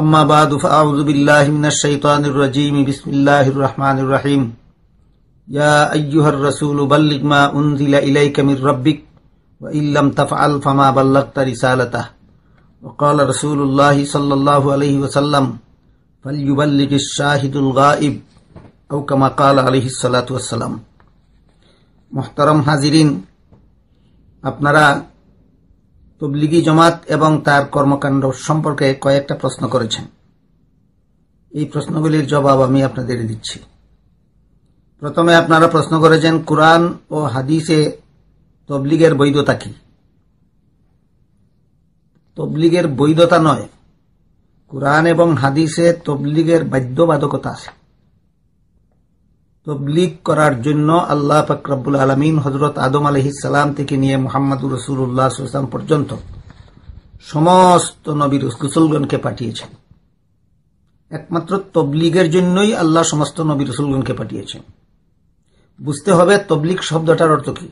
أما بعد فأعوذ بالله من الشيطان الرجيم بسم الله الرحمن الرحيم يا أيها الرسول بلغ ما أنزل إليك من ربك وإن لم تفعل فما بلغت رسالته وقال رسول الله صلى الله عليه وسلم فليبلغ الشاهد الغائب أو كما قال عليه الصلاة والسلام محترم حاضرين আপনারা তবলিগি জমাত এবং তার কর্মকাণ্ড সম্পর্কে কয়েকটা প্রশ্ন করেছেন এই প্রশ্নগুলির জবাব আমি আপনাদের দিচ্ছি প্রথমে আপনারা প্রশ্ন করেছেন কোরআন ও হাদিসে তবলিগের বৈধতা কি তবলিগের বৈধতা নয় কোরআন এবং হাদিসে তবলিগের বাধ্যবাধকতা আছে তবলিগ করার জন্য আল্লাহ ফকরাবুল আলমিন হজরত আদম সালাম থেকে নিয়ে মোহাম্মদ রসুল্লাহ সাল্লাম পর্যন্ত সমস্ত নবীর রসুলগণকে পাঠিয়েছেন একমাত্র তবলিগের জন্যই আল্লাহ সমস্ত নবী রসুলগণকে পাঠিয়েছেন বুঝতে হবে তবলিক শব্দটার অর্থ কি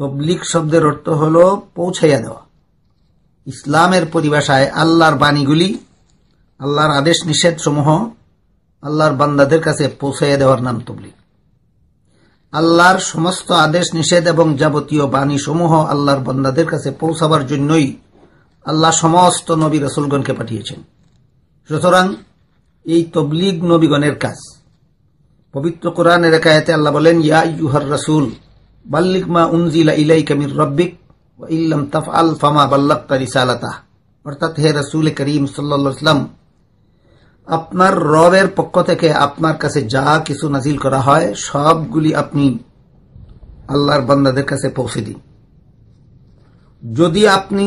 তবলিক শব্দের অর্থ হল পৌঁছাইয়া দেওয়া ইসলামের পরিভাষায় আল্লাহর বাণীগুলি আল্লাহর আদেশ নিষেধ সমূহ আল্লাহর বান্দাদের কাছে পৌঁছাইয়া দেওয়ার নাম তবলিগ আল্লাহর সমস্ত আদেশ নিষেধ এবং যাবতীয় বাণী সমূহ আল্লাহর বন্দাদের কাছে পৌঁছাবার জন্যই আল্লাহ সমস্ত নবী রসুলগণকে পাঠিয়েছেন সুতরাং এই তবলিগ নবীগণের কাজ পবিত্র কোরআন একায়তে আল্লাহ বলেন ইয়া ইউহার রসুল বাল্লিক মা উনজিলা ইলাই কামির রব্বিক ইল্লাম তফ আল ফামা বাল্লাক্তা রিসালাতা অর্থাৎ হে রসুল করিম সাল্লা ইসলাম আপনার রবের পক্ষ থেকে আপনার কাছে যা কিছু নাজিল করা হয় সবগুলি আপনি আল্লাহর বান্দাদের কাছে পৌঁছে দিন যদি আপনি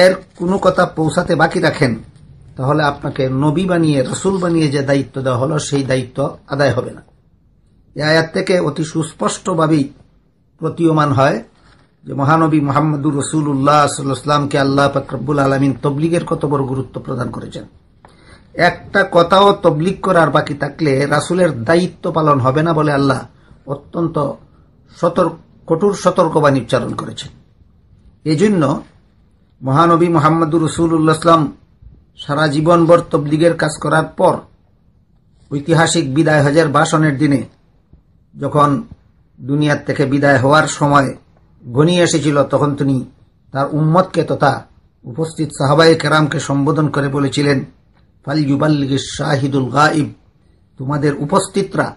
এর কোনো কথা পৌঁছাতে বাকি রাখেন তাহলে আপনাকে নবী বানিয়ে রসুল বানিয়ে যে দায়িত্ব দেওয়া হলো সেই দায়িত্ব আদায় হবে না এ আয়াত থেকে অতি সুস্পষ্টভাবেই প্রতীয়মান হয় যে মহানবী মোহাম্মদুর রসুল উল্লাহ ইসলামকে আল্লাহ ফকরবুল আলমিন তবলিগের কত বড় গুরুত্ব প্রদান করেছেন একটা কথাও তবলিক করার বাকি থাকলে রাসুলের দায়িত্ব পালন হবে না বলে আল্লাহ অত্যন্ত সতর্ক কঠোর সতর্কবাণী উচ্চারণ করেছেন এজন্য মহানবী মোহাম্মদুর ইসলাম সারা জীবনভর তবলিগের কাজ করার পর ঐতিহাসিক বিদায় হজের ভাষণের দিনে যখন দুনিয়ার থেকে বিদায় হওয়ার সময় ঘনিয়ে এসেছিল তখন তিনি তার উম্মতকে তথা উপস্থিত সাহাবাই কেরামকে সম্বোধন করে বলেছিলেন ফালিউবাল্লিগের শাহিদুল গাইব তোমাদের উপস্থিতরা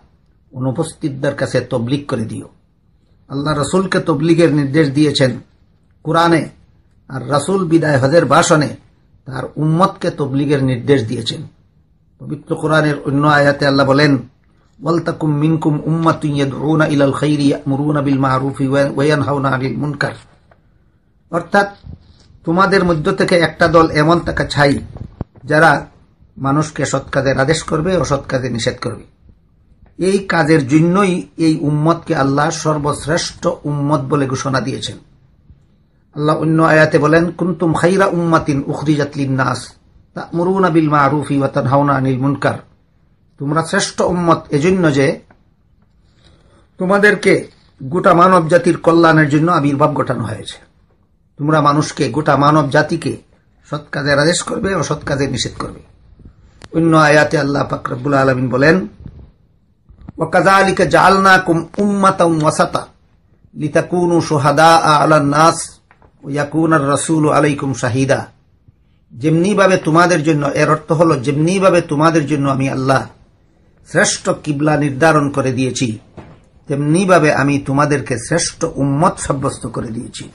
অনুপস্থিতদের কাছে তবলিক করে দিও আল্লাহ রসুলকে তবলিগের নির্দেশ দিয়েছেন কোরআনে আর রাসুল বিদায় হজের ভাষণে তার উম্মতকে তবলিগের নির্দেশ দিয়েছেন পবিত্র কোরআনের অন্য আয়াতে আল্লাহ বলেন ওয়ালতাকুম মিনকুম রুনা ইয়াদউনা ইলাল খাইরি ইয়ামুরুনা বিল মারুফি ওয়া ইয়ানহাউনা আনিল মুনকার অর্থাৎ তোমাদের মধ্য থেকে একটা দল এমন তাকে ছাই যারা মানুষকে সৎ কাজের আদেশ করবে ও কাজে নিষেধ করবে এই কাজের জন্যই এই উম্মতকে আল্লাহ সর্বশ্রেষ্ঠ উম্মত বলে ঘোষণা দিয়েছেন আল্লাহ অন্য আয়াতে বলেন কুন্তুম খাইরা উম্মাতিন উখরিজাতলিন নাস মুরুনা বিল মারুফি তা হাওনা আনিল মুনকার তোমরা শ্রেষ্ঠ উম্মত এজন্য যে তোমাদেরকে গোটা মানব জাতির কল্যাণের জন্য আবির্ভাব ঘটানো হয়েছে তোমরা মানুষকে গোটা মানব জাতিকে সৎ কাজের আদেশ করবে সৎ কাজে নিষেধ করবে অন্য আয়াতে আল্লাহ ফাকরাবুল আলমিন বলেন ওকাজালিকা জালনাকুম উম্মাতাম ওয়াসাতা লিতাকুনু সোহাদা আলান নাস ইয়াকুনার রসুল আলাইকুম শাহিদা যেমনিভাবে তোমাদের জন্য এর অর্থ হল যেমনিভাবে তোমাদের জন্য আমি আল্লাহ শ্রেষ্ঠ কিবলা নির্ধারণ করে দিয়েছি তেমনিভাবে আমি তোমাদেরকে শ্রেষ্ঠ উম্মত সাব্যস্ত করে দিয়েছি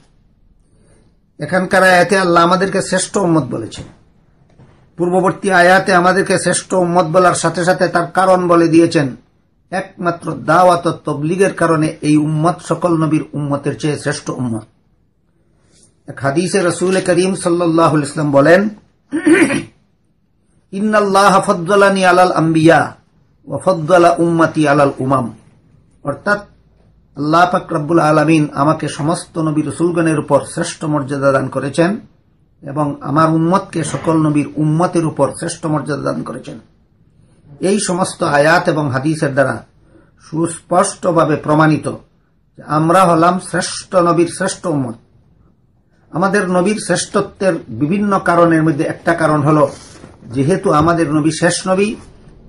এখানকার আয়াতে আল্লাহ আমাদেরকে শ্রেষ্ঠ উম্মত বলেছেন পূর্ববর্তী আয়াতে আমাদেরকে শ্রেষ্ঠ উম্মত বলার সাথে সাথে তার কারণ বলে দিয়েছেন একমাত্র দাওয়াত তবলিগের কারণে এই উম্মত সকল নবীর উম্মতের চেয়ে শ্রেষ্ঠ উম্মত এক হাদিসে রসুল করিম সাল্লাহ ইসলাম বলেন ইন্নাল্লাহ ফদ্দালানি আলাল আম্বিয়া ও ফদ্দালা উম্মাতি আলাল উমাম অর্থাৎ আল্লাহ পাক আলমিন আমাকে সমস্ত নবী রসুলগণের উপর শ্রেষ্ঠ মর্যাদা দান করেছেন এবং আমার উম্মতকে সকল নবীর উম্মতের উপর শ্রেষ্ঠ মর্যাদা দান করেছেন এই সমস্ত আয়াত এবং হাদিসের দ্বারা সুস্পষ্টভাবে প্রমাণিত আমরা হলাম শ্রেষ্ঠ নবীর শ্রেষ্ঠ উম্মত আমাদের নবীর শ্রেষ্ঠত্বের বিভিন্ন কারণের মধ্যে একটা কারণ হল যেহেতু আমাদের নবী শেষ নবী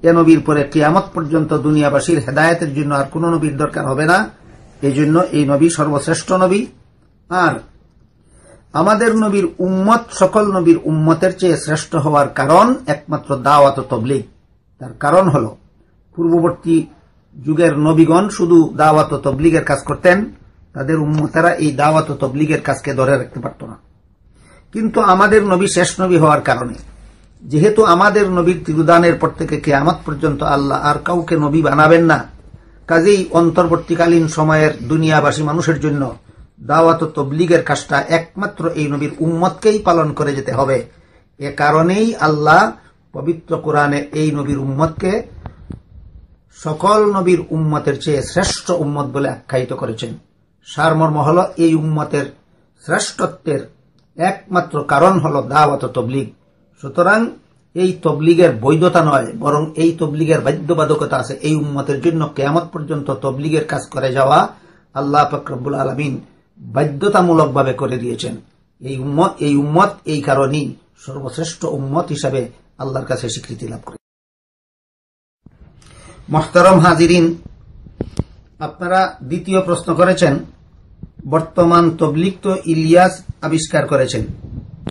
এ নবীর পরে কেয়ামত পর্যন্ত দুনিয়াবাসীর হেদায়তের জন্য আর কোন নবীর দরকার হবে না এই জন্য এই নবী সর্বশ্রেষ্ঠ নবী আর আমাদের নবীর উম্মত সকল নবীর উম্মতের চেয়ে শ্রেষ্ঠ হওয়ার কারণ একমাত্র দাওয়াত তবলিগ তার কারণ হল পূর্ববর্তী যুগের নবীগণ শুধু দাওয়াত তবলিগের কাজ করতেন তাদের উম্মতারা এই দাওয়াত তবলিগের কাজকে ধরে রাখতে পারত না কিন্তু আমাদের নবী শেষ নবী হওয়ার কারণে যেহেতু আমাদের নবীর তিরুদানের পর থেকে কে আমাদ পর্যন্ত আল্লাহ আর কাউকে নবী বানাবেন না কাজেই অন্তর্বর্তীকালীন সময়ের দুনিয়াবাসী মানুষের জন্য দাওয়াত তবলিগের কাজটা একমাত্র এই নবীর উম্মতকেই পালন করে যেতে হবে এ কারণেই আল্লাহ পবিত্র কোরআনে এই নবীর উম্মতকে সকল নবীর উম্মতের চেয়ে শ্রেষ্ঠ উম্মত বলে আখ্যায়িত করেছেন সারমর্ম হল এই উম্মতের শ্রেষ্ঠত্বের একমাত্র কারণ হল দাওয়াত তবলিগ সুতরাং এই তবলিগের বৈধতা নয় বরং এই তবলিগের বাধ্যবাধকতা আছে এই উম্মতের জন্য কেয়ামত পর্যন্ত তবলিগের কাজ করে যাওয়া আল্লাহ ফকরবুল আলমিন বাধ্যতামূলকভাবে করে দিয়েছেন এই উম্মত এই উম্মত এই কারণেই সর্বশ্রেষ্ঠ উম্মত হিসাবে আল্লাহর কাছে স্বীকৃতি লাভ করে মোহতারম হাজিরিন আপনারা দ্বিতীয় প্রশ্ন করেছেন বর্তমান তবলিক তো ইলিয়াস আবিষ্কার করেছেন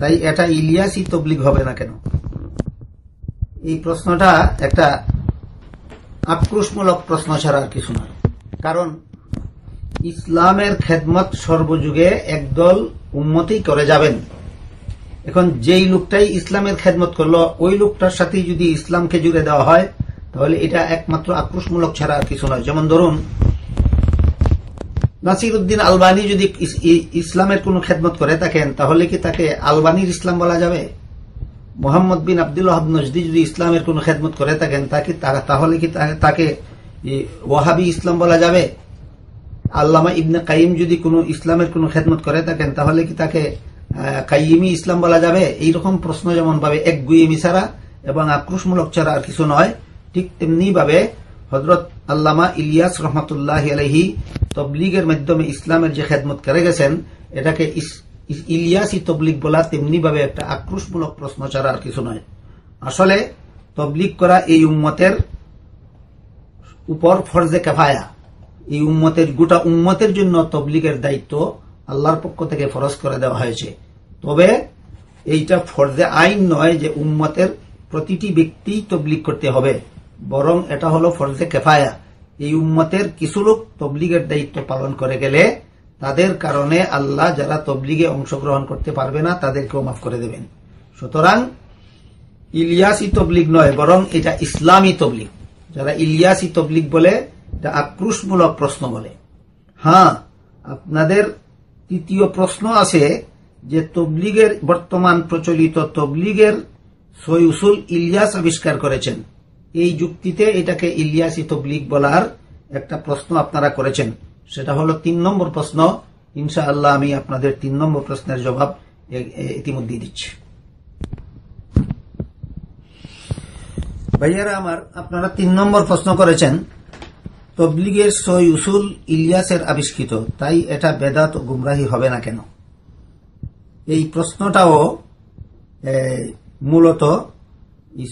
তাই এটা ইলিয়াসই তবলিক হবে না কেন এই প্রশ্নটা একটা আক্রোশমূলক প্রশ্ন ছাড়া আর কিছু নয় কারণ ইসলামের খেদমত সর্বযুগে একদল উন্মতেই করে যাবেন এখন যেই লোকটাই ইসলামের খেদমত করলো ওই লোকটার সাথে যদি ইসলামকে জুড়ে দেওয়া হয় তাহলে এটা একমাত্র আক্রোশমূলক ছাড়া আর কিছু নয় যেমন ধরুন নাসির উদ্দিন আলবানি যদি ইসলামের কোনো খেদমত করে থাকেন তাহলে কি তাকে আলবানির ইসলাম বলা যাবে মোহাম্মদ বিন আবদুল্লাহ নজদি যদি ইসলামের কোনো খেদমত করে থাকেন তাকে তাহলে কি তাকে ওয়াহাবি ইসলাম বলা যাবে আল্লামা ইবনে কাইম যদি কোনো ইসলামের কোনো খেদমত করে থাকেন তাহলে কি তাকে কাইমি ইসলাম বলা যাবে এইরকম প্রশ্ন যেমন ভাবে এক গুইমি ছাড়া এবং আক্রোশমূলক ছাড়া আর কিছু নয় ঠিক তেমনি ভাবে হজরত আল্লামা ইলিয়াস রহমতুল্লাহ আলহি তবলিগের মাধ্যমে ইসলামের যে খেদমত করে গেছেন এটাকে ইলিয়াসি তবলিগ বলা তেমনি ভাবে একটা আক্রোশমূলক প্রশ্ন ছাড়া আর কিছু নয় আসলে তবলিগ করা এই উম্মতের উপর ফর্জে কাফায়া এই উম্মতের গোটা উম্মতের জন্য তবলিগের দায়িত্ব আল্লাহর পক্ষ থেকে ফরজ করে দেওয়া হয়েছে তবে এইটা ফরজে আইন নয় যে উম্মতের প্রতিটি ব্যক্তি তবলিগ করতে হবে বরং এটা হলো ফরজে কেফায়া এই উম্মতের কিছু লোক তবলিগের দায়িত্ব পালন করে গেলে তাদের কারণে আল্লাহ যারা তবলিগে অংশগ্রহণ করতে পারবে না তাদেরকেও মাফ করে দেবেন সুতরাং ইলিয়াসি তবলিগ নয় বরং এটা ইসলামী তবলিগ যারা ইলিয়াসি তবলিগ বলে এটা আক্রোশমূলক প্রশ্ন বলে হ্যাঁ আপনাদের তৃতীয় প্রশ্ন আছে যে তবলিগের বর্তমান প্রচলিত তবলিগের সৈউসুল ইলিয়াস আবিষ্কার করেছেন এই যুক্তিতে এটাকে ইলিয়াসি তবলিগ বলার একটা প্রশ্ন আপনারা করেছেন সেটা হলো তিন নম্বর প্রশ্ন ইনশা আল্লাহ আমি আপনাদের তিন নম্বর প্রশ্নের জবাব ইতিমধ্যে দিচ্ছি ভাইয়ারা আমার আপনারা তিন নম্বর প্রশ্ন করেছেন তবলিগের সই উসুল ইলিয়াসের আবিষ্কৃত তাই এটা বেদাত ও গুমরাহি হবে না কেন এই প্রশ্নটাও মূলত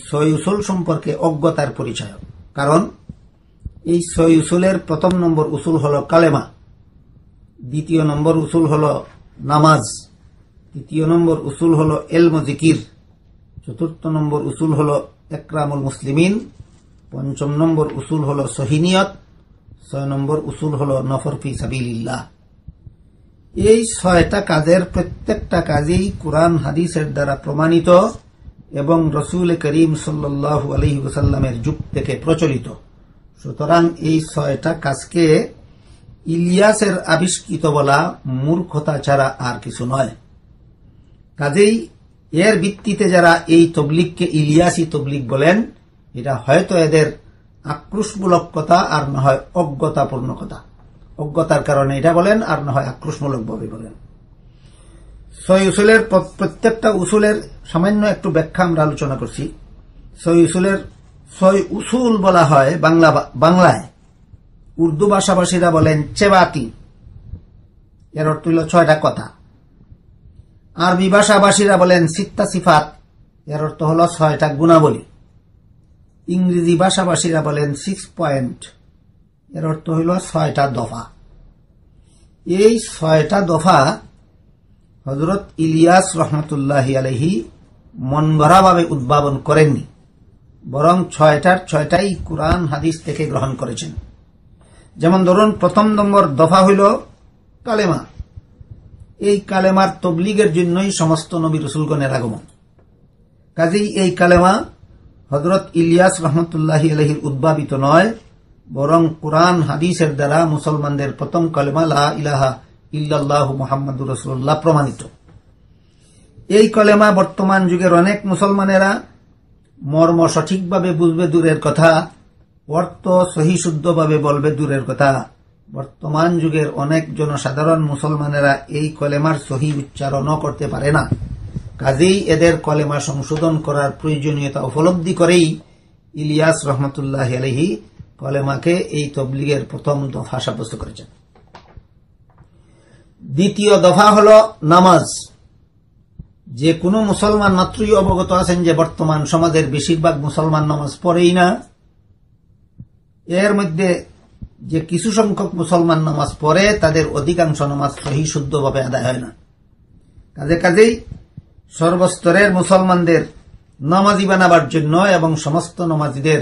সই উসুল সম্পর্কে অজ্ঞতার পরিচয় কারণ এই সই উসুলের প্রথম নম্বর উসুল হল কালেমা দ্বিতীয় নম্বর উসুল হল নামাজ তৃতীয় নম্বর উসুল হল এলম জিকির চতুর্থ নম্বর উসুল হল একরামুল মুসলিমিন পঞ্চম নম্বর উসুল হল সহিনিয়ত ছয় নম্বর উসুল হল নফর ফি সাবিল্লাহ এই ছয়টা কাজের প্রত্যেকটা কাজেই কোরআন হাদিসের দ্বারা প্রমাণিত এবং রসুল করিম সাল্লু আলহি যুগ থেকে প্রচলিত সুতরাং এই ছয়টা কাজকে ইলিয়াসের আবিষ্কৃত বলা মূর্খতা ছাড়া আর কিছু নয় কাজেই এর ভিত্তিতে যারা এই তবলিগকে ইলিয়াসি তবলিগ বলেন এটা হয়তো এদের আক্রোশমূলক কথা আর না হয় অজ্ঞতাপূর্ণ কথা অজ্ঞতার কারণে এটা বলেন আর না হয় আক্রোশমূলক ভাবে বলেন সই উসুলের প্রত্যেকটা উসুলের সামান্য একটু ব্যাখ্যা আমরা আলোচনা করছি সই উসুলের ছয় উসুল বলা হয় বাংলা বাংলায় উর্দু ভাষাভাষীরা বলেন চেবাতি এর অর্থ হল ছয়টা কথা আরবি ভাষাভাষীরা বলেন সিত্তা সিফাত এর অর্থ হল ছয়টা গুণাবলী ইংরেজি ভাষাভাষীরা বলেন সিক্স পয়েন্ট এর অর্থ হইল ছয়টা দফা এই ছয়টা দফা হজরত ইলিয়াস রহমতুল্লাহ আলহি মন ভরাভাবে উদ্ভাবন করেননি বরং ছয়টার ছয়টাই কোরআন হাদিস থেকে গ্রহণ করেছেন যেমন ধরুন প্রথম নম্বর দফা হইল কালেমা এই কালেমার তবলিগের জন্যই সমস্ত নবী রসুলগণের আগমন কাজেই এই কালেমা হজরত ইলিয়াস রহমতুল্লাহ আলহির উদ্ভাবিত নয় বরং কোরআন হাদিসের দ্বারা মুসলমানদের প্রথম কলেমা লা ইলাহা ইল্লাহ মোহাম্মদ রসুল্লাহ প্রমাণিত এই কলেমা বর্তমান যুগের অনেক মুসলমানেরা মর্ম সঠিকভাবে বুঝবে দূরের কথা অর্থ সহিশুদ্ধভাবে বলবে দূরের কথা বর্তমান যুগের অনেক জনসাধারণ মুসলমানেরা এই কলেমার সহি উচ্চারণও করতে পারে না কাজেই এদের কলেমা সংশোধন করার প্রয়োজনীয়তা উপলব্ধি করেই ইলিয়াস রহমতুল্লাহ আলহি কলেমাকে এই তবলিগের প্রথম দফা সাব্যস্ত করেছেন দ্বিতীয় দফা হল নামাজ যে কোনো মুসলমান মাত্রই অবগত আছেন যে বর্তমান সমাজের বেশিরভাগ মুসলমান নামাজ পড়েই না এর মধ্যে যে কিছু সংখ্যক মুসলমান নামাজ পড়ে তাদের অধিকাংশ নামাজ সহি শুদ্ধভাবে আদায় হয় না কাজে কাজেই সর্বস্তরের মুসলমানদের নমাজি বানাবার জন্য এবং সমস্ত নমাজিদের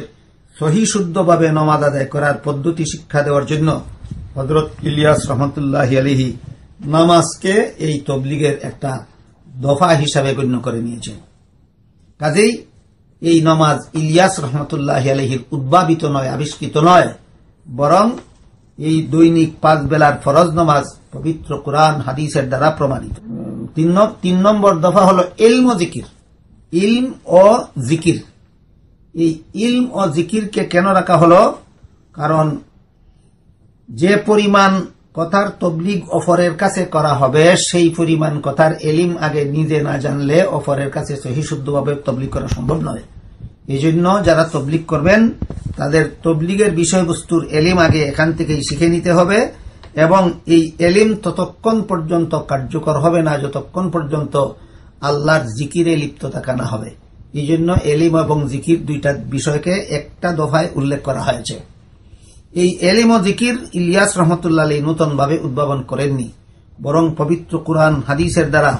সহি শুদ্ধভাবে নমাজ আদায় করার পদ্ধতি শিক্ষা দেওয়ার জন্য হজরত ইলিয়াস রহমতুল্লাহ আলিহি নামাজকে এই তবলিগের একটা দফা হিসাবে গণ্য করে নিয়েছেন কাজেই এই নমাজ ইলিয়াস রহমতুল্লাহ আলহির উদ্ভাবিত নয় আবিষ্কৃত নয় বরং এই দৈনিক পাঁচ বেলার ফরজ নমাজ পবিত্র কোরআন হাদিসের দ্বারা প্রমাণিত তিন নম্বর দফা হল এলম ও জিকির ইলম ও জিকির এই ইলম ও জিকিরকে কেন রাখা হলো কারণ যে পরিমাণ কথার তবলিগ অফরের কাছে করা হবে সেই পরিমাণ কথার এলিম আগে নিজে না জানলে অফরের কাছে সহি শুদ্ধভাবে তবলিগ করা সম্ভব নয় এই জন্য যারা তবলিগ করবেন তাদের তবলিগের বিষয়বস্তুর এলিম আগে এখান থেকেই শিখে নিতে হবে এবং এই এলিম ততক্ষণ পর্যন্ত কার্যকর হবে না যতক্ষণ পর্যন্ত আল্লাহর জিকিরে লিপ্ত থাকা না হবে এই জন্য এলিম এবং জিকির দুইটা বিষয়কে একটা দফায় উল্লেখ করা হয়েছে এই এলিম ও জিকির ইলিয়াস রহমতুল্লাহ আলী নূতনভাবে উদ্ভাবন করেননি বরং পবিত্র কোরআন হাদিসের দ্বারা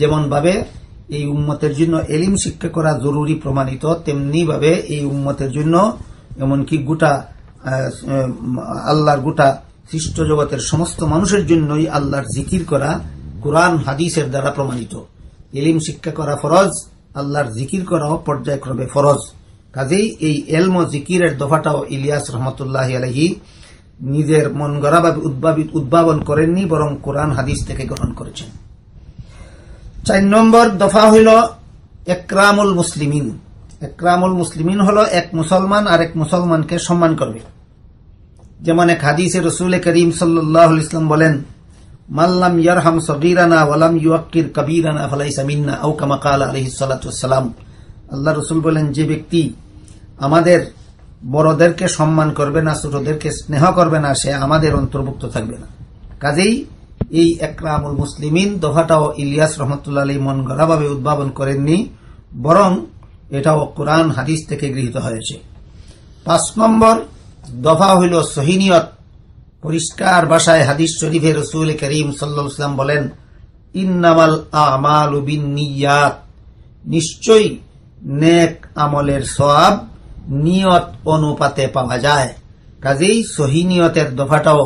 যেমনভাবে এই উম্মতের জন্য এলিম শিক্ষা করা জরুরি প্রমাণিত তেমনিভাবে এই উম্মতের জন্য এমনকি গোটা আল্লাহর গোটা সৃষ্ট জগতের সমস্ত মানুষের জন্যই আল্লাহর জিকির করা কোরআন হাদিসের দ্বারা প্রমাণিত এলিম শিক্ষা করা ফরজ আল্লাহর জিকির করাও পর্যায়ক্রমে ফরজ কাজেই এই এলম জিকিরের দফাটাও ইলিয়াস রহমতুল্লাহ আলহি নিজের মন গড়াভাবে উদ্ভাবিত উদ্ভাবন করেননি বরং কোরআন হাদিস থেকে গ্রহণ করেছেন চার নম্বর দফা হইল একরামুল মুসলিমিন একরামুল মুসলিমিন হলো এক মুসলমান আর এক মুসলমানকে সম্মান করবে যেমন এক হাদিসে রসুল করিম সাল্লাহ ইসলাম বলেন মাল্লাম ইয়ারহাম সবিরানা ওয়ালাম ইউকির কবিরানা ফলাইসা সামিনা ও কামাকাল আলহি সালাতাম আল্লাহ রসুল বলেন যে ব্যক্তি আমাদের বড়দেরকে সম্মান করবে না ছোটদেরকে স্নেহ করবে না সে আমাদের অন্তর্ভুক্ত থাকবে না কাজেই এই একরামুল মুসলিমিন দোহাটাও ইলিয়াস রহমতুল্লাহ আলী মন গড়াভাবে উদ্ভাবন করেননি বরং এটাও কোরআন হাদিস থেকে গৃহীত হয়েছে পাঁচ নম্বর দফা হইল সহিনিয়ত পরিষ্কার ভাষায় হাদিস শরীফে রসুল করিম সাল্লাম বলেন ইন্নামাল আমাল নিয়াত নিশ্চয়ই নেক আমলের সব নিয়ত অনুপাতে পাওয়া যায় কাজেই সহিনিয়তের দফাটাও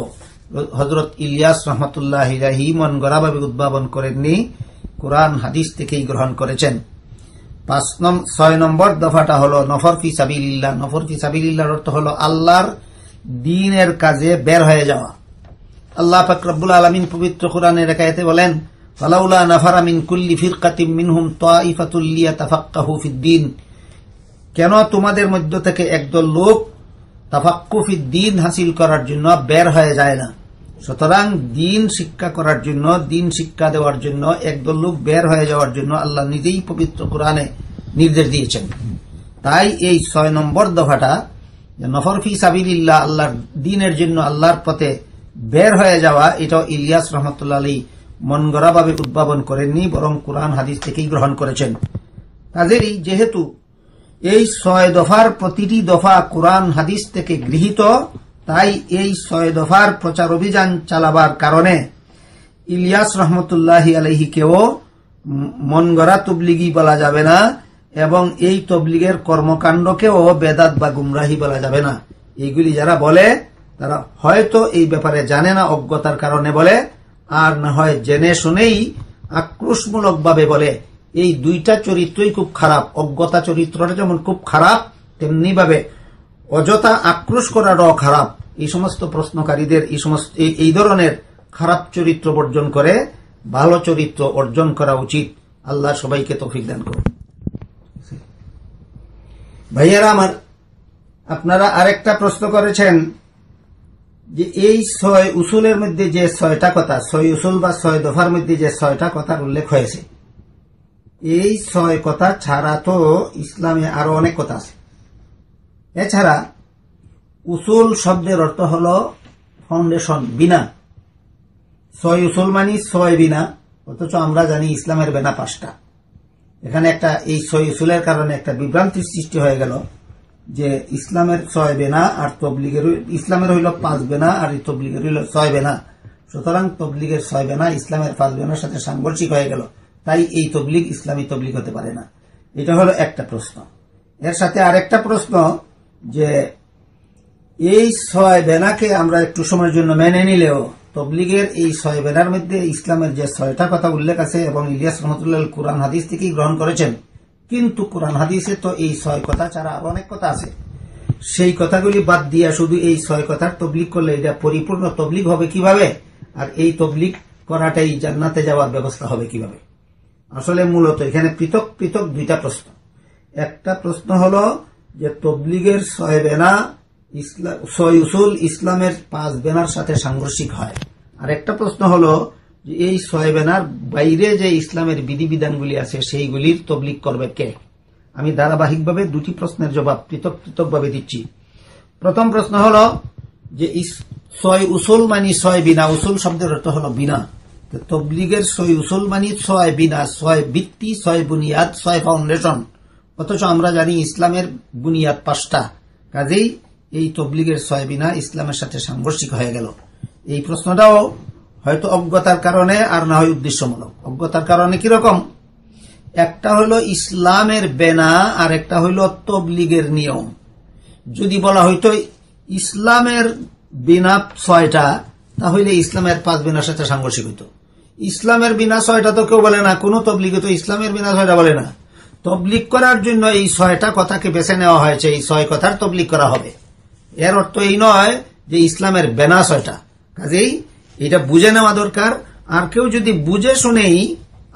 হজরত ইলিয়াস রহমতুল্লাহ মন গড়াভাবে উদ্ভাবন করেননি কোরআন হাদিস থেকেই গ্রহণ করেছেন পাঁচ নম ছয় নম্বর দফাটা হলো নফর ফি সাবিল্লা নফর ফি সাবিল্লার অর্থ হলো আল্লাহর দিনের কাজে বের হয়ে যাওয়া আল্লাহ ফাকরাবুল আলমিন পবিত্র কোরআনের একাইতে বলেন ফালাউলা নাফারা মিন কুল্লি ফির কাতিম মিনহুম তাইফাতুল্লিয়া তাফাক্কাহু ফিদ্দিন কেন তোমাদের মধ্য থেকে একদল লোক তাফাক্কু ফিদ্দিন হাসিল করার জন্য বের হয়ে যায় না সুতরাং দিন শিক্ষা করার জন্য দিন শিক্ষা দেওয়ার জন্য একদল লোক বের হয়ে যাওয়ার জন্য আল্লাহ নিজেই পবিত্র কোরআনে নির্দেশ দিয়েছেন তাই এই ছয় নম্বর দফাটা নফর ফি সাবিল্লাহ আল্লাহর দিনের জন্য আল্লাহর পথে বের হয়ে যাওয়া এটাও ইলিয়াস রহমতুল্লা আলী মনগড়াভাবে উদ্ভাবন করেননি বরং কোরআন হাদিস থেকেই গ্রহণ করেছেন কাজেরই যেহেতু এই ছয় দফার প্রতিটি দফা কোরআন হাদিস থেকে গৃহীত তাই এই ছয় দফার প্রচার অভিযান চালাবার কারণে ইলিয়াস রহমতুল্লাহ আলহিকেও মন গড়া তবলিগি বলা যাবে না এবং এই তবলিগের কর্মকাণ্ডকেও বেদাত বা গুমরাহি বলা যাবে না এইগুলি যারা বলে তারা হয়তো এই ব্যাপারে জানে না অজ্ঞতার কারণে বলে আর না হয় জেনে শুনেই আক্রোশমূলকভাবে বলে এই দুইটা চরিত্রই খুব খারাপ অজ্ঞতা চরিত্রটা যেমন খুব খারাপ তেমনি ভাবে অযথা আক্রোশ করাটাও খারাপ এই সমস্ত প্রশ্নকারীদের এই সমস্ত এই ধরনের খারাপ চরিত্র বর্জন করে ভালো চরিত্র অর্জন করা উচিত আল্লাহ সবাইকে তৌফিক দান করুন ভাইয়ারা আমার আপনারা আরেকটা প্রশ্ন করেছেন যে এই ছয় উসুলের মধ্যে যে ছয়টা কথা ছয় উসুল বা ছয় দফার মধ্যে যে ছয়টা কথার উল্লেখ হয়েছে এই ছয় কথা ছাড়া তো ইসলামে আরো অনেক কথা আছে এছাড়া উসুল শব্দের অর্থ হল ফাউন্ডেশন বিনা ছয় উসুল মানি ছয় বিনা অথচ আমরা জানি ইসলামের বেনা পাঁচটা এখানে একটা এই ছয় উসুলের কারণে একটা বিভ্রান্তির সৃষ্টি হয়ে গেল যে ইসলামের ছয় বেনা আর তবলিগের ইসলামের হইল পাঁচ বেনা আর তবলিগের হইল ছয় বেনা সুতরাং তবলিগের ছয় বেনা ইসলামের পাঁচ বেনার সাথে সাংঘর্ষিক হয়ে গেল তাই এই তবলিগ ইসলামী তবলিগ হতে পারে না এটা হলো একটা প্রশ্ন এর সাথে আরেকটা প্রশ্ন যে এই ছয় বেনাকে আমরা একটু সময়ের জন্য মেনে নিলেও তবলিগের এই ছয় বেনার মধ্যে ইসলামের যে ছয়টা কথা উল্লেখ আছে এবং ইলিয়াস রহমতুল্লাহ কোরআন হাদিস থেকেই গ্রহণ করেছেন কিন্তু কোরআন হাদিসে তো এই ছয় কথা ছাড়া আরো অনেক কথা আছে সেই কথাগুলি বাদ দিয়া শুধু এই ছয় কথার তবলিগ করলে এটা পরিপূর্ণ তবলিগ হবে কিভাবে আর এই তবলিগ করাটাই জান্নাতে যাওয়ার ব্যবস্থা হবে কিভাবে আসলে মূলত এখানে পৃথক পৃথক দুইটা প্রশ্ন একটা প্রশ্ন হলো যে তবলিগের ছয় বেনা ইসলাম ছয় উসুল ইসলামের পাঁচ বেনার সাথে সাংঘর্ষিক হয় আর একটা প্রশ্ন হলো যে এই ছয় বেনার বাইরে যে ইসলামের বিধিবিধানগুলি আছে সেইগুলির তবলিগ করবে কে আমি ধারাবাহিকভাবে দুটি প্রশ্নের জবাব পৃথক পৃথকভাবে দিচ্ছি প্রথম প্রশ্ন হল যে ছয় উসুল মানি ছয় বিনা উসুল শব্দের অর্থ হল বিনা তবলিগের ছয় উসুল মানি ছয় বিনা ছয় ভিত্তি ছয় বুনিয়াদ ছয় ফাউন্ডেশন অথচ আমরা জানি ইসলামের বুনিয়াদ পাঁচটা কাজেই এই তবলিগের সয়বিনা ইসলামের সাথে সাংঘর্ষিক হয়ে গেল এই প্রশ্নটাও হয়তো অজ্ঞতার কারণে আর না হয় উদ্দেশ্যমূলক অজ্ঞতার কারণে কিরকম একটা হলো ইসলামের বেনা আর একটা হইল তবলিগের নিয়ম যদি বলা হইতো ইসলামের বিনা ছয়টা তাহলে ইসলামের পাঁচ বিনার সাথে সাংঘর্ষিক হইত ইসলামের বিনা ছয়টা তো কেউ বলে না কোনো তবলিগে তো ইসলামের বিনা ছয়টা বলে না তবলিক করার জন্য এই ছয়টা কথাকে বেছে নেওয়া হয়েছে এই ছয় কথার তবলিক করা হবে এর অর্থ এই নয় যে ইসলামের বেনা ছয়টা কাজেই এটা বুঝে নেওয়া দরকার আর কেউ যদি বুঝে শুনেই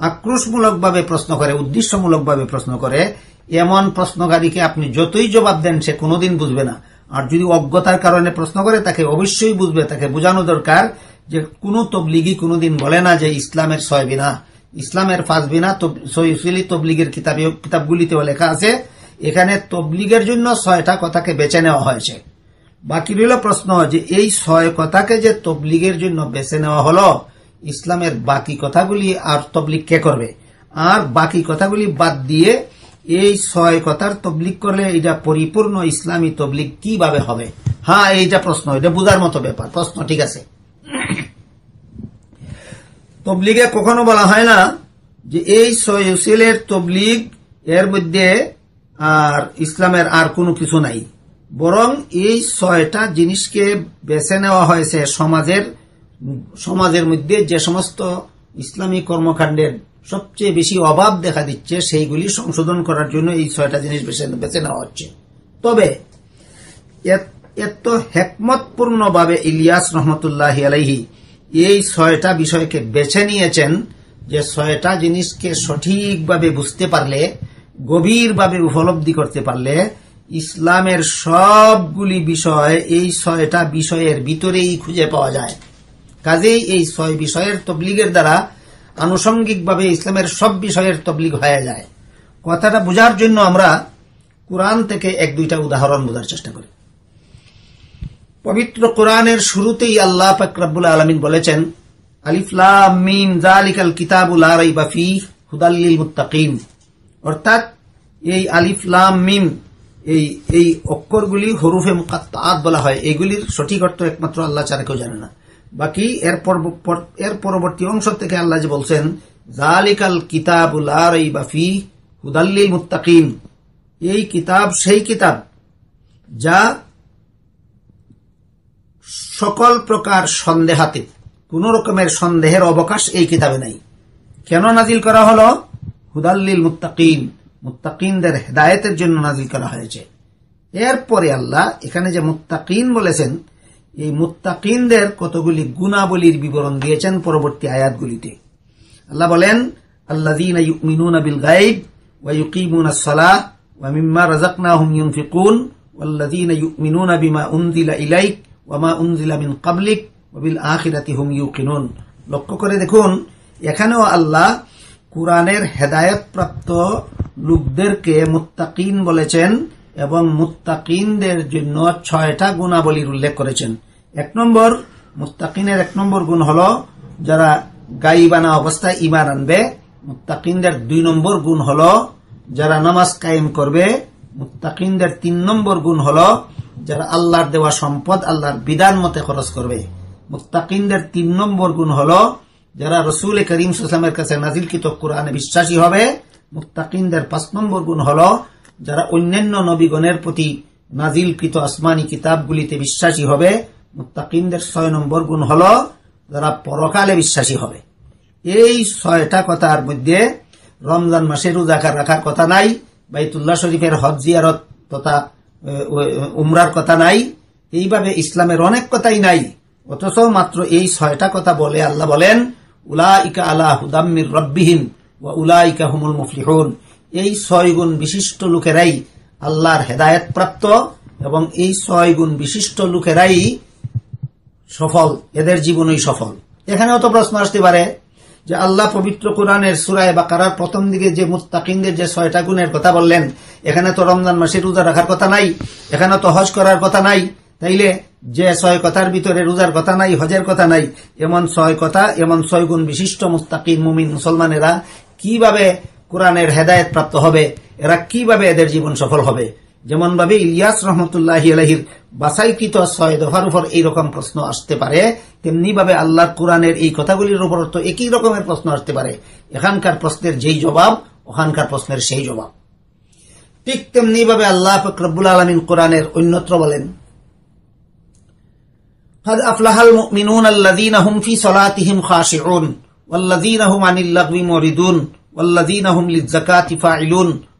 আক্রোশমূলকভাবে প্রশ্ন করে উদ্দেশ্যমূলকভাবে প্রশ্ন করে এমন প্রশ্নকারীকে আপনি যতই জবাব দেন সে কোনোদিন বুঝবে না আর যদি অজ্ঞতার কারণে প্রশ্ন করে তাকে অবশ্যই বুঝবে তাকে বোঝানো দরকার যে কোনো তবলিগি কোনোদিন বলে না যে ইসলামের ছয় বিনা ইসলামের ফাজবিনা সহিসুলি তবলিগের কিতাবীয় কিতাবগুলিতেও লেখা আছে এখানে তবলিগের জন্য ছয়টা কথাকে বেছে নেওয়া হয়েছে বাকি রইল প্রশ্ন যে এই ছয় কথাকে যে তবলিগের জন্য বেছে নেওয়া হলো ইসলামের বাকি কথাগুলি আর তবলিগ কে করবে আর বাকি কথাগুলি বাদ দিয়ে এই ছয় কথার তবলিগ করলে এটা পরিপূর্ণ ইসলামী তবলিগ কিভাবে হবে হ্যাঁ এইটা প্রশ্ন এটা বোঝার মতো ব্যাপার প্রশ্ন ঠিক আছে তবলিগে কখনো বলা হয় না যে এই সহিলের তবলিগ এর মধ্যে আর ইসলামের আর কোনো কিছু নাই বরং এই ছয়টা জিনিসকে বেছে নেওয়া হয়েছে সমাজের সমাজের মধ্যে যে সমস্ত ইসলামী কর্মকাণ্ডের সবচেয়ে বেশি অভাব দেখা দিচ্ছে সেইগুলি সংশোধন করার জন্য এই ছয়টা জিনিস বেছে নেওয়া হচ্ছে তবে এত হেকমতপূর্ণভাবে ইলিয়াস রহমতুল্লাহ আলাইহী এই ছয়টা বিষয়কে বেছে নিয়েছেন যে ছয়টা জিনিসকে সঠিকভাবে বুঝতে পারলে গভীরভাবে উপলব্ধি করতে পারলে ইসলামের সবগুলি বিষয় এই ছয়টা বিষয়ের ভিতরেই খুঁজে পাওয়া যায় কাজেই এই ছয় বিষয়ের তবলিগের দ্বারা আনুষঙ্গিকভাবে ইসলামের সব বিষয়ের তবলিগ হয়ে যায় কথাটা বোঝার জন্য আমরা কোরআন থেকে এক দুইটা উদাহরণ বোঝার চেষ্টা করি পবিত্র কোরআনের শুরুতেই আল্লাহ ফাকরাবুল আলমিন বলেছেন আলিফলাম মিম জালিকাল কিতাবুল আরাই বাফি হুদাল্লিল মুত্তাকিম অর্থাৎ এই আলিফলাম মিম এই এই অক্ষরগুলি হরুফে মুকাত্তাত বলা হয় এগুলির সঠিক অর্থ একমাত্র আল্লাহ ছাড়া কেউ জানে না বাকি এর এর পরবর্তী অংশ থেকে আল্লাহ যে বলছেন জালিকাল কিতাবুল আরাই বাফি হুদাল্লিল মুত্তাকিম এই কিতাব সেই কিতাব যা সকল প্রকার সন্দেহাতে কোন রকমের সন্দেহের অবকাশ এই কিতাবে নাই কেন নাজিল করা হল হুদাল্লিল মুত্তাকিন মুত্তাকিনদের হেদায়েতের জন্য নাজিল করা হয়েছে এরপরে আল্লাহ এখানে যে মুত্তাকিন বলেছেন এই মুত্তাকিনদের কতগুলি গুণাবলীর বিবরণ দিয়েছেন পরবর্তী আয়াতগুলিতে আল্লাহ বলেন আল্লাহ ইউমিনুনা ওয়া ওয়াল্লাযীনা ইউমিনুনা বিমা উনজিলা ইলাইক ওয়ামা উনজিলামিন কাবলিক ওবিল আহিরাতি হুম ইউ কিনুন লক্ষ্য করে দেখুন এখানেও আল্লাহ কোরআনের হেদায়তপ্রাপ্ত লোকদেরকে মুত্তাকিন বলেছেন এবং মুত্তাকিনদের জন্য ছয়টা গুণাবলীর উল্লেখ করেছেন এক নম্বর মুত্তাকিনের এক নম্বর গুণ হল যারা গাইবানা অবস্থায় ইমান আনবে মুত্তাকিনদের দুই নম্বর গুণ হল যারা নামাজ কায়েম করবে মুত্তাকিনদের তিন নম্বর গুণ হল যারা আল্লাহর দেওয়া সম্পদ আল্লাহর বিধান মতে খরচ করবে মুক্তাকিনদের তিন নম্বর গুণ হল যারা রসুল করিম সুসামের কাছে নাজিলকৃত কোরআনে বিশ্বাসী হবে মুক্তাকিনদের পাঁচ নম্বর গুণ হল যারা অন্যান্য নবীগণের প্রতি নাজিলকৃত আসমানি কিতাবগুলিতে বিশ্বাসী হবে মুক্তাকিনদের ছয় নম্বর গুণ হল যারা পরকালে বিশ্বাসী হবে এই ছয়টা কথার মধ্যে রমজান মাসের উজাকার রাখার কথা নাই বাইতুল্লাহ শরীফের হজ জিয়ারত তথা উমরার কথা নাই এইভাবে ইসলামের অনেক কথাই নাই অথচ মাত্র এই ছয়টা কথা বলে আল্লাহ বলেন উলাইকা আলা হুদাম্মির রব্বিহীন উলা উলাইকা হুমুল মুফলিহুন এই ছয় গুণ বিশিষ্ট লোকেরাই আল্লাহর হেদায়ত প্রাপ্ত এবং এই ছয় গুণ বিশিষ্ট লোকেরাই সফল এদের জীবনই সফল এখানেও তো প্রশ্ন আসতে পারে যে আল্লাহ পবিত্র কোরআনের সুরায় বা কারার প্রথম দিকে যে মুস্তাকিমদের যে ছয়টা গুণের কথা বললেন এখানে তো রমজান মাসে রোজা রাখার কথা নাই এখানে তো হজ করার কথা নাই তাইলে যে ছয় কথার ভিতরে রোজার কথা নাই হজের কথা নাই এমন ছয় কথা এমন ছয় গুণ বিশিষ্ট মুস্তাকিম মুমিন মুসলমানেরা কিভাবে কোরআনের হেদায়ত প্রাপ্ত হবে এরা কিভাবে এদের জীবন সফল হবে যেমন ভাবে ইলিয়াস রহমতুল্লাহ আলহির বাসাইকৃত ছয় দফার উপর এইরকম প্রশ্ন আসতে পারে তেমনি ভাবে আল্লাহ কোরআনের এই কথাগুলির উপর তো একই রকমের প্রশ্ন আসতে পারে এখানকার প্রশ্নের যেই জবাব ওখানকার প্রশ্নের সেই জবাব ঠিক তেমনি ভাবে আল্লাহ ফকরবুল আলমিন কোরআনের অন্যত্র বলেন আল্লাহ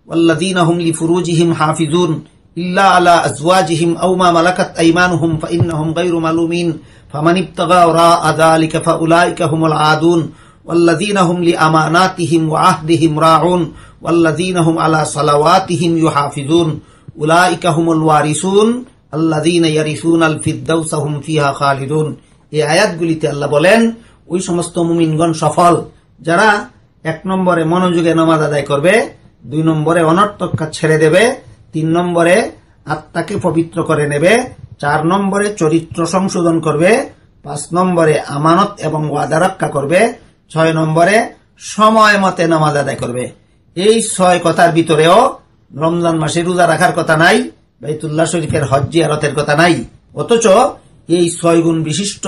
والذين هم لفروجهم حافظون إلا على أزواجهم أو ما ملكت أيمانهم فإنهم غير ملومين فمن ابتغى وراء ذلك فأولئك هم العادون والذين هم لأماناتهم وعهدهم راعون والذين هم على صلواتهم يحافظون أولئك هم الوارثون الذين يرثون الفردوس هم فيها خالدون এই আয়াতগুলিতে আল্লাহ বলেন ওই সমস্ত মুমিনগণ সফল যারা এক নম্বরে মনোযোগে নমাজ আদায় করবে দুই নম্বরে অনর্থকা ছেড়ে দেবে তিন নম্বরে আত্মাকে পবিত্র করে নেবে চার নম্বরে চরিত্র সংশোধন করবে পাঁচ নম্বরে আমানত এবং ওয়াদা রক্ষা করবে ছয় নম্বরে সময় মতে নামাজ আদায় করবে এই ছয় কথার ভিতরেও রমজান মাসে রোজা রাখার কথা নাই বাইতুল্লাহ শরীফের হজ্জি আরতের কথা নাই অথচ এই ছয় গুণ বিশিষ্ট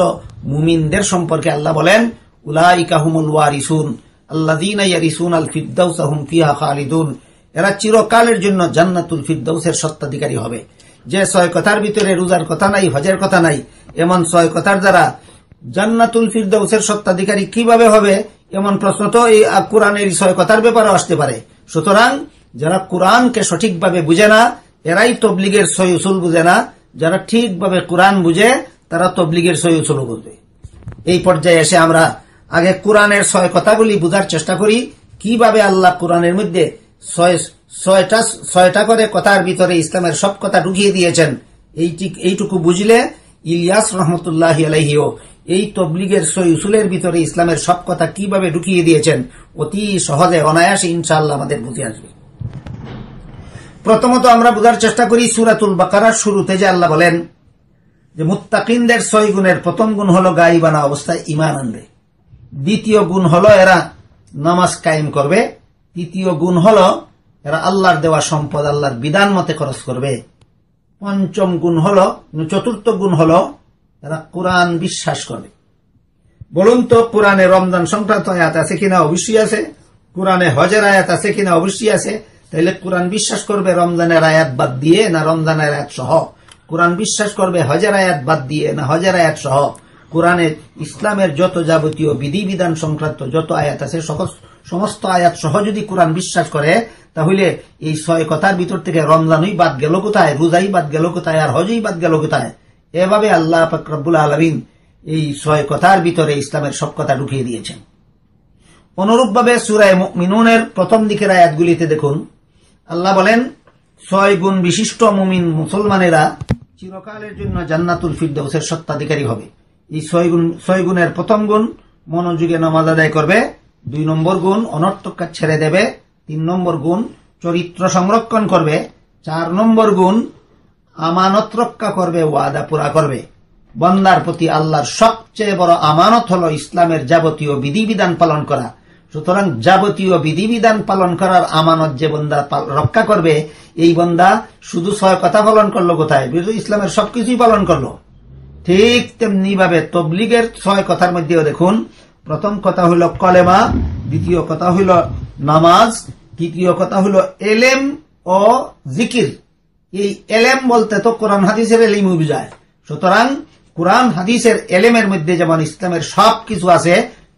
মুমিনদের সম্পর্কে আল্লাহ বলেন উলাইকাহুমুল ওয়ারিসুন এরা চিরকালের জন্য জান্নাতুল ফিরদৌসের সত্তাধিকারী হবে যে ছয় কথার ভিতরে রোজার কথা নাই হজের কথা নাই এমন ছয় কথার দ্বারা জান্নাতুল ফিরদৌসের সত্তাধিকারী কিভাবে হবে এমন প্রশ্ন তো এই কোরআনের ছয় কথার ব্যাপারে আসতে পারে সুতরাং যারা কোরআনকে সঠিকভাবে বুঝে না এরাই তবলিগের সই উসুল বুঝে না যারা ঠিকভাবে কোরআন বুঝে তারা তবলিগের সই উসুল বুঝবে এই পর্যায়ে এসে আমরা আগে কোরআনের ছয় কথাগুলি বোঝার চেষ্টা করি কিভাবে আল্লাহ কোরআনের মধ্যে ছয়টা ছয়টা করে কথার ভিতরে ইসলামের সব কথা ঢুকিয়ে দিয়েছেন এইটুকু বুঝলে ইলিয়াস রহমতুল্লাহ আলহিও এই তবলিগের সৈসুলের ভিতরে ইসলামের সব কথা কিভাবে ঢুকিয়ে দিয়েছেন অতি সহজে অনায়াসে ইনশাল্লাহ আমাদের বুঝে আসবে প্রথমত আমরা বোঝার চেষ্টা করি সুরাতুল বাকারার শুরুতে যে আল্লাহ বলেন যে মুত্তাকিনদের ছয় গুণের প্রথম গুণ হল গাই বানা অবস্থায় ইমান আনবে দ্বিতীয় গুণ হলো এরা নামাজ কায়েম করবে তৃতীয় গুণ হলো এরা আল্লাহর দেওয়া সম্পদ আল্লাহর বিধান মতে খরচ করবে পঞ্চম গুণ হলো মানে চতুর্থ গুণ হলো এরা কোরআন বিশ্বাস করবে বলুন তো কোরআনে রমজান সংক্রান্ত আয়াত আছে কিনা অবশ্যই আছে কোরআনে হজের আয়াত আছে কিনা অবশ্যই আছে তাহলে কোরআন বিশ্বাস করবে রমজানের আয়াত বাদ দিয়ে না রমজানের আয়াত সহ কোরআন বিশ্বাস করবে হজের আয়াত বাদ দিয়ে না হজের আয়াত সহ কোরআনে ইসলামের যত যাবতীয় বিধিবিধান সংক্রান্ত যত আয়াত আছে সমস্ত আয়াত সহ যদি কোরআন বিশ্বাস করে তাহলে এই ছয় কথার ভিতর থেকে রমজানই বাদ গেল কোথায় রোজাই বাদ গেল কোথায় আর হজই বাদ গেল কোথায় এভাবে আল্লাহ ফকরবুল আলমিন এই ছয় কথার ভিতরে ইসলামের সব কথা ঢুকিয়ে দিয়েছেন অনুরূপভাবে সুরায় মিনুনের প্রথম দিকের আয়াতগুলিতে দেখুন আল্লাহ বলেন ছয় গুণ বিশিষ্ট মুমিন মুসলমানেরা চিরকালের জন্য জান্নাতুল ফিরদৌসের সত্ত্বাধিকারী হবে এই ছয় গুণ ছয় গুণের প্রথম গুণ মনোযোগে নমাজ আদায় করবে দুই নম্বর গুণ অনর্থক কাজ ছেড়ে দেবে তিন নম্বর গুণ চরিত্র সংরক্ষণ করবে চার নম্বর গুণ আমানত রক্ষা করবে ওয়াদা পুরা করবে বন্দার প্রতি আল্লাহর সবচেয়ে বড় আমানত হল ইসলামের যাবতীয় বিধিবিধান পালন করা সুতরাং যাবতীয় বিধিবিধান পালন করার আমানত যে বন্দা রক্ষা করবে এই বন্দা শুধু ছয় কথা পালন করলো কোথায় ইসলামের সবকিছুই পালন করলো ঠিক তেমনি ভাবে তবলিগের ছয় কথার মধ্যেও দেখুন প্রথম কথা হলো কলেমা দ্বিতীয় কথা হলো নামাজ তৃতীয় কথা হলো এলেম ও জিকির এই এলেম বলতে তো কোরআন হাদিসের এলিম বুঝায় সুতরাং কোরআন হাদিসের এলেমের মধ্যে যেমন ইসলামের সব কিছু আছে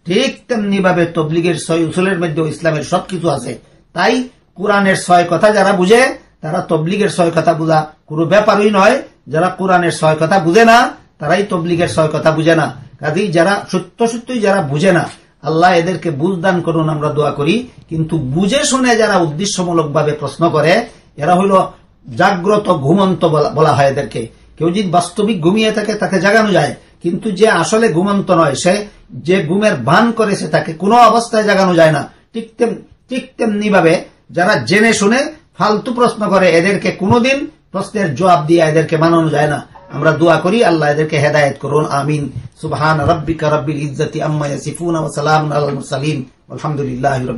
ঠিক তেমনি ভাবে তবলিগের ছয় উসুলের মধ্যেও ইসলামের সব কিছু আছে তাই কোরআনের ছয় কথা যারা বুঝে তারা তবলিগের ছয় কথা বোঝা কোনো ব্যাপারই নয় যারা কোরআনের ছয় কথা বুঝে না তারাই তবলিগের ছয় কথা বুঝে না কাজেই যারা সত্য সত্যই যারা বুঝে না আল্লাহ এদেরকে বুঝ দান করুন আমরা দোয়া করি কিন্তু বুঝে শুনে যারা উদ্দেশ্যমূলক ভাবে প্রশ্ন করে এরা হইল জাগ্রত ঘুমন্ত বলা হয় এদেরকে কেউ যদি বাস্তবিক ঘুমিয়ে থাকে তাকে জাগানো যায় কিন্তু যে আসলে ঘুমন্ত নয় সে যে ঘুমের ভান সে তাকে কোনো অবস্থায় জাগানো যায় না ঠিক ঠিক তেমনি ভাবে যারা জেনে শুনে ফালতু প্রশ্ন করে এদেরকে কোনোদিন প্রশ্নের জবাব দিয়ে এদেরকে মানানো যায় না আমরা দোয়া করি আল্লাহ এদেরকে হেদায়ত করুন আমিন সুবহান রব্বিকা রব্বিল ইজ্জতি আম্মা ইয়াসিফুন ওয়া সালামুন আলাল মুরসালিন আলহামদুলিল্লাহি